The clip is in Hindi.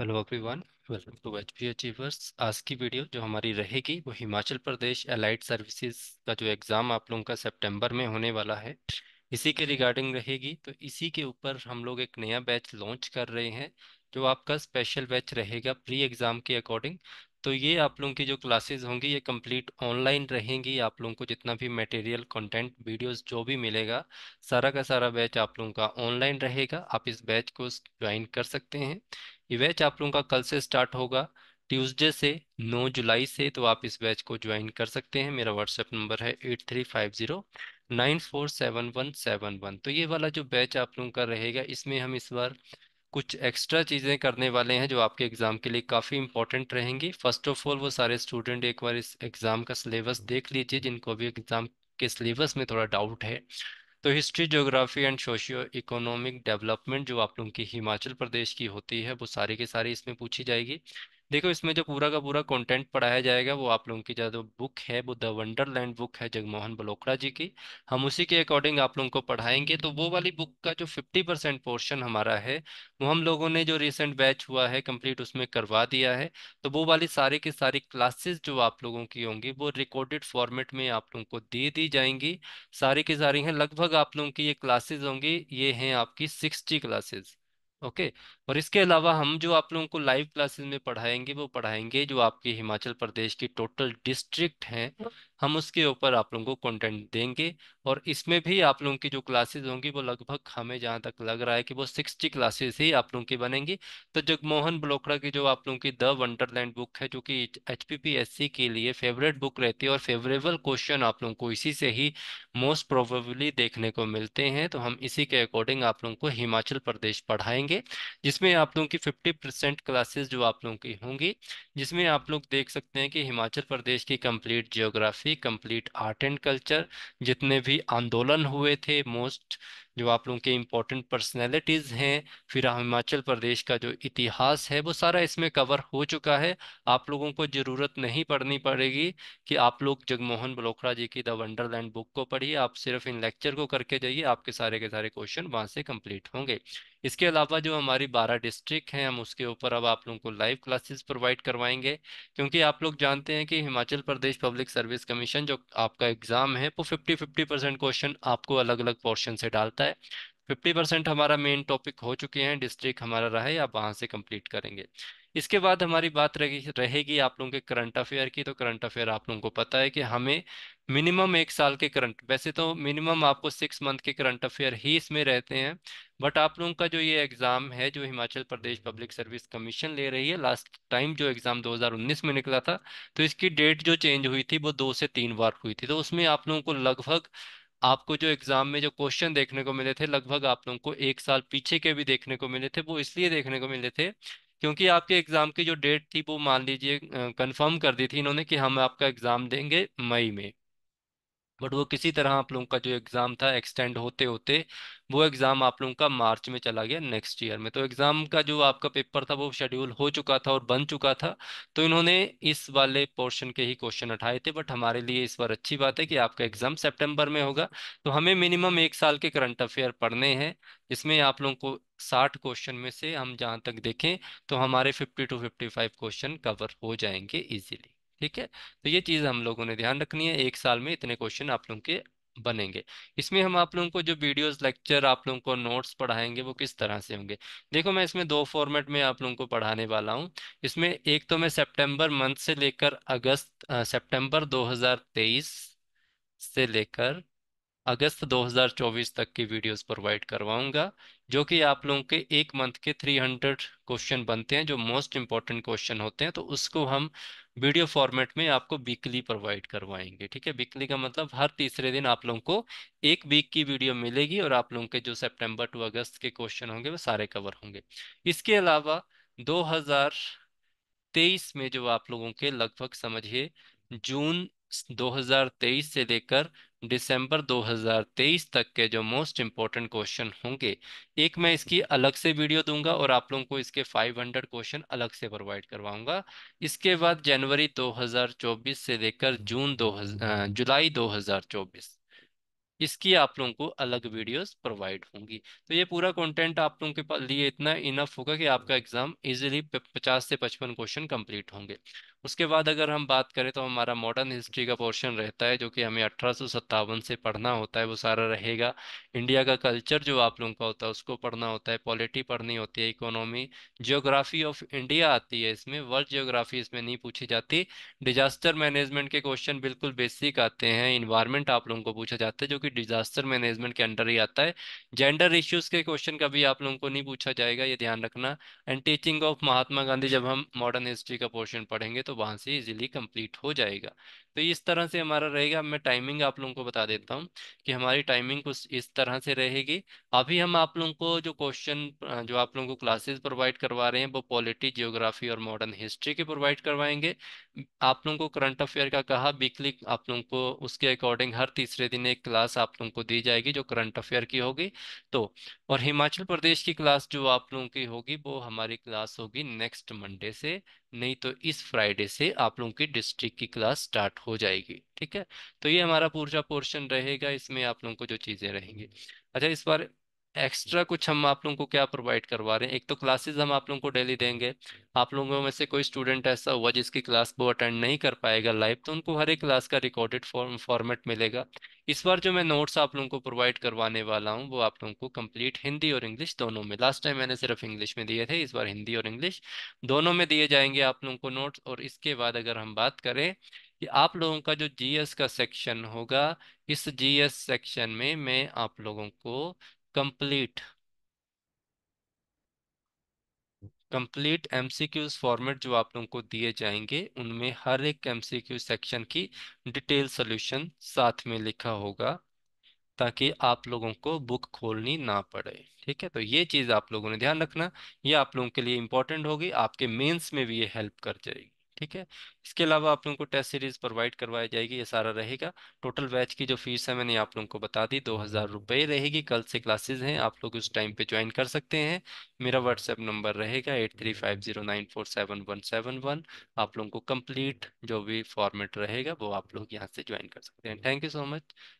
hello everyone welcome to H P achievers आज की वीडियो जो हमारी रहेगी वो हिमाचल प्रदेश एलाइड सर्विसेज का जो एग्ज़ाम आप लोगों का सितंबर में होने वाला है इसी के रिगार्डिंग रहेगी तो इसी के ऊपर हम लोग एक नया बैच लॉन्च कर रहे हैं जो आपका स्पेशल बैच रहेगा प्री एग्ज़ाम के अकॉर्डिंग तो ये आप लोगों की जो क्लासेज होंगी ये कम्प्लीट ऑनलाइन रहेंगी आप लोगों को जितना भी मटेरियल कंटेंट वीडियोस जो भी मिलेगा सारा का सारा बैच आप लोगों का ऑनलाइन रहेगा आप इस बैच को ज्वाइन कर सकते हैं ये बैच आप लोगों का कल से स्टार्ट होगा ट्यूसडे से 9 जुलाई से तो आप इस बैच को ज्वाइन कर सकते हैं मेरा व्हाट्सएप नंबर है eight three five zero nine four seven one seven one तो ये वाला जो बैच आप लोगों का रहेगा इसमें हम इस बार कुछ एक्स्ट्रा चीज़ें करने वाले हैं जो आपके एग्ज़ाम के लिए काफ़ी इंपॉर्टेंट रहेंगी फर्स्ट ऑफ ऑल वो सारे स्टूडेंट एक बार इस एग्ज़ाम का सिलेबस देख लीजिए जिनको अभी एग्ज़ाम के सिलेबस में थोड़ा डाउट है तो history geography and socio economic development जो आप लोगों की हिमाचल प्रदेश की होती है वो सारी के सारी इसमें पूछी जाएगी देखो इसमें जो पूरा का पूरा कंटेंट पढ़ाया जाएगा वो आप लोगों की जो बुक है वो द वंडरलैंड बुक है जगमोहन बलोकड़ा जी की हम उसी के अकॉर्डिंग आप लोगों को पढ़ाएंगे तो वो वाली बुक का जो फिफ्टी परसेंट पोर्शन हमारा है वो हम लोगों ने जो रिसेंट बैच हुआ है कंप्लीट उसमें करवा दिया है तो वो वाली सारी की सारी क्लासेस जो आप लोगों की होंगी वो रिकॉर्डेड फॉर्मेट में आप लोगों को दे दी जाएंगी सारी की सारी हैं लगभग आप लोगों की ये क्लासेज होंगी ये हैं आपकी सिक्सटी क्लासेज ओके okay, और इसके अलावा हम जो आप लोगों को लाइव क्लासेस में पढ़ाएंगे वो पढ़ाएंगे जो आपके हिमाचल प्रदेश की टोटल डिस्ट्रिक्ट हैं हम उसके ऊपर आप लोगों को कंटेंट देंगे और इसमें भी आप लोगों की जो क्लासेस होंगी वो लगभग हमें जहाँ तक लग रहा है कि वो सिक्सटी क्लासेस ही आप लोगों की बनेंगी तो जगमोहन ब्लोकड़ा की जो आप लोगों की द वंडरलैंड बुक है जो कि एच के लिए फेवरेट बुक रहती है और फेवरेबल क्वेश्चन आप लोगों को इसी से ही मोस्ट प्रोबेबली देखने को मिलते हैं तो हम इसी के अकॉर्डिंग आप लोगों को हिमाचल प्रदेश पढ़ाएंगे जिस जिसमें आप लोगों की फिफ्टी परसेंट क्लासेज जो आप लोगों की होंगी जिसमें आप लोग देख सकते हैं कि हिमाचल प्रदेश की complete geography complete art and culture जितने भी आंदोलन हुए थे मोस्ट जो आप लोगों के इम्पोर्टेंट पर्सनैलिटीज़ हैं फिर हिमाचल प्रदेश का जो इतिहास है वो सारा इसमें कवर हो चुका है आप लोगों को ज़रूरत नहीं पड़नी पड़ेगी कि आप लोग जगमोहन बलोखड़ा जी की द वंडरलैंड बुक को पढ़िए आप सिर्फ इन लेक्चर को करके जाइए आपके सारे के सारे क्वेश्चन वहाँ से कम्प्लीट होंगे इसके अलावा जो हमारी बारह डिस्ट्रिक्ट हैं हम उसके ऊपर अब आप लोगों को लाइव क्लासेस प्रोवाइड करवाएंगे क्योंकि आप लोग जानते हैं कि Himachal Pradesh public service commission जो आपका एग्ज़ाम है वो फिफ्टी फिफ्टी परसेंट क्वेश्चन आपको अलग अलग पोर्शन से डालता है है फिफ्टी परसेंट हमारा मेन टॉपिक हो चुके हैं डिस्ट्रिक्ट हमारा रहा है आप वहाँ से कंप्लीट करेंगे इसके बाद हमारी बात रहेगी रहेगी आप लोगों के करंट अफेयर की तो करंट अफेयर आप लोगों को पता है कि हमें मिनिमम एक साल के करंट वैसे तो मिनिमम आपको सिक्स मंथ के करंट अफेयर ही इसमें रहते हैं बट आप लोगों का जो ये एग्ज़ाम है जो Himachal Pradesh public service commission ले रही है लास्ट टाइम जो एग्ज़ाम 2019 में निकला था तो इसकी डेट जो चेंज हुई थी वो दो से तीन बार हुई थी तो उसमें आप लोगों को लगभग आपको जो एग्जाम में जो क्वेश्चन देखने को मिले थे लगभग आप लोगों को एक साल पीछे के भी देखने को मिले थे वो इसलिए देखने को मिले थे क्योंकि आपके एग्जाम की जो डेट थी वो मान लीजिए कंफर्म कर दी थी इन्होंने कि हम आपका एग्जाम देंगे मई में बट वो किसी तरह आप लोगों का जो एग्ज़ाम था एक्सटेंड होते होते वो एग्ज़ाम आप लोगों का मार्च में चला गया नेक्स्ट ईयर में तो एग्ज़ाम का जो आपका पेपर था वो शेड्यूल हो चुका था और बन चुका था तो इन्होंने इस वाले पोर्शन के ही क्वेश्चन उठाए थे बट हमारे लिए इस बार अच्छी बात है कि आपका एग्ज़ाम सेप्टेम्बर में होगा तो हमें मिनिमम एक साल के करंट अफेयर पढ़ने हैं इसमें आप लोगों को साठ क्वेश्चन में से हम जहाँ तक देखें तो हमारे fifty to fifty five question cover हो जाएंगे ईजिली ठीक है तो ये चीज़ हम लोगों ने ध्यान रखनी है एक साल में इतने क्वेश्चन आप लोगों के बनेंगे इसमें हम आप लोगों को जो वीडियोस लेक्चर आप लोगों को नोट्स पढ़ाएंगे वो किस तरह से होंगे देखो मैं इसमें दो फॉर्मेट में आप लोगों को पढ़ाने वाला हूँ इसमें एक तो मैं सितंबर मंथ से लेकर अगस्त सितंबर 2023 से लेकर अगस्त 2024 तक की वीडियोस प्रोवाइड करवाऊंगा जो कि आप लोगों के एक मंथ के 300 क्वेश्चन बनते हैं जो मोस्ट इंपॉर्टेंट क्वेश्चन होते हैं तो उसको हम वीडियो फॉर्मेट में आपको वीकली प्रोवाइड करवाएंगे ठीक है वीकली का मतलब हर तीसरे दिन आप लोगों को एक वीक की वीडियो मिलेगी और आप लोगों के जो सेप्टेम्बर टू अगस्त के क्वेश्चन होंगे वो सारे कवर होंगे इसके अलावा तेईस में जो आप लोगों के लगभग समझिए जून 2023 से लेकर दिसंबर 2023 तक के जो मोस्ट इंपॉर्टेंट क्वेश्चन होंगे एक मैं इसकी अलग से वीडियो दूंगा और आप लोगों को इसके 500 क्वेश्चन अलग से प्रोवाइड करवाऊंगा इसके बाद जनवरी 2024 से लेकर जून 2000 जुलाई 2024 इसकी आप लोगों को अलग वीडियोस प्रोवाइड होंगी तो ये पूरा कंटेंट आप लोगों के लिए इतना इनफ होगा कि आपका एग्जाम इजीली पचास से पचपन क्वेश्चन कंप्लीट होंगे उसके बाद अगर हम बात करें तो हमारा मॉडर्न हिस्ट्री का पोर्शन रहता है जो कि हमें अठारह से पढ़ना होता है वो सारा रहेगा इंडिया का कल्चर जो आप लोगों का होता है उसको पढ़ना होता है पॉलिटी पढ़नी होती है इकोनॉमी जियोग्राफी ऑफ इंडिया आती है इसमें वर्ल्ड जियोग्राफी इसमें नहीं पूछी जाती डिजास्टर मैनेजमेंट के क्वेश्चन बिल्कुल बेसिक आते हैं इन्वायरमेंट आप लोगों को पूछा जाता है जो कि क्योंकि डिजास्टर मैनेजमेंट के अंडर ही आता है जेंडर इश्यूज के क्वेश्चन कभी आप लोगों को नहीं पूछा जाएगा ये ध्यान रखना and teaching of Mahatma Gandhi जब हम मॉडर्न हिस्ट्री का पोर्शन पढ़ेंगे तो वहां से इजिली कंप्लीट हो जाएगा तो इस तरह से हमारा रहेगा मैं टाइमिंग आप लोगों को बता देता हूँ कि हमारी टाइमिंग कुछ इस तरह से रहेगी अभी हम आप लोगों को जो क्वेश्चन जो आप लोगों को क्लासेस प्रोवाइड करवा रहे हैं वो पॉलिटी जियोग्राफी और मॉडर्न हिस्ट्री के प्रोवाइड करवाएंगे आप लोगों को करंट अफेयर का कहा वीकली आप लोगों को उसके अकॉर्डिंग हर तीसरे दिन एक क्लास आप लोगों को दी जाएगी जो करंट अफेयर की होगी तो और हिमाचल प्रदेश की क्लास जो आप लोगों की होगी वो हमारी क्लास होगी नेक्स्ट मंडे से नहीं तो इस फ्राइडे से आप लोगों की डिस्ट्रिक्ट की क्लास स्टार्ट हो जाएगी ठीक है तो ये हमारा पूरा पोर्शन रहेगा इसमें आप लोगों को जो चीज़ें रहेंगी अच्छा इस बार एक्स्ट्रा कुछ हम आप लोगों को क्या प्रोवाइड करवा रहे हैं एक तो क्लासेस हम आप लोगों को डेली देंगे आप लोगों में से कोई स्टूडेंट ऐसा हुआ जिसकी क्लास वो अटेंड नहीं कर पाएगा लाइव तो उनको हर एक क्लास का रिकॉर्डेड फॉर्मेट मिलेगा इस बार जो मैं नोट्स आप लोगों को प्रोवाइड करवाने वाला हूँ वो आप लोगों को कम्प्लीट हिंदी और इंग्लिश दोनों में लास्ट टाइम मैंने सिर्फ इंग्लिश में दिए थे इस बार हिंदी और इंग्लिश दोनों में दिए जाएंगे आप लोगों को नोट्स और इसके बाद अगर हम बात करें कि आप लोगों का जो जीएस का सेक्शन होगा इस जीएस सेक्शन में मैं आप लोगों को कंप्लीट कंप्लीट एमसीक्यूज फॉर्मेट जो आप लोगों को दिए जाएंगे उनमें हर एक एमसीक्यू सेक्शन की डिटेल सोल्यूशन साथ में लिखा होगा ताकि आप लोगों को बुक खोलनी ना पड़े ठीक है तो ये चीज़ आप लोगों ने ध्यान रखना ये आप लोगों के लिए इंपॉर्टेंट होगी आपके मेंस में भी ये हेल्प कर जाएगी ठीक है इसके अलावा आप लोगों को टेस्ट सीरीज प्रोवाइड करवाई जाएगी ये सारा रहेगा टोटल बैच की जो फीस है मैंने आप लोगों को बता दी दो हज़ार रुपये रहेगी कल से क्लासेज हैं आप लोग उस टाइम पे ज्वाइन कर सकते हैं मेरा व्हाट्सएप नंबर रहेगा eight three five zero nine four seven one seven one आप लोगों को कम्प्लीट जो भी फॉर्मेट रहेगा वो आप लोग यहाँ से ज्वाइन कर सकते हैं थैंक यू सो मच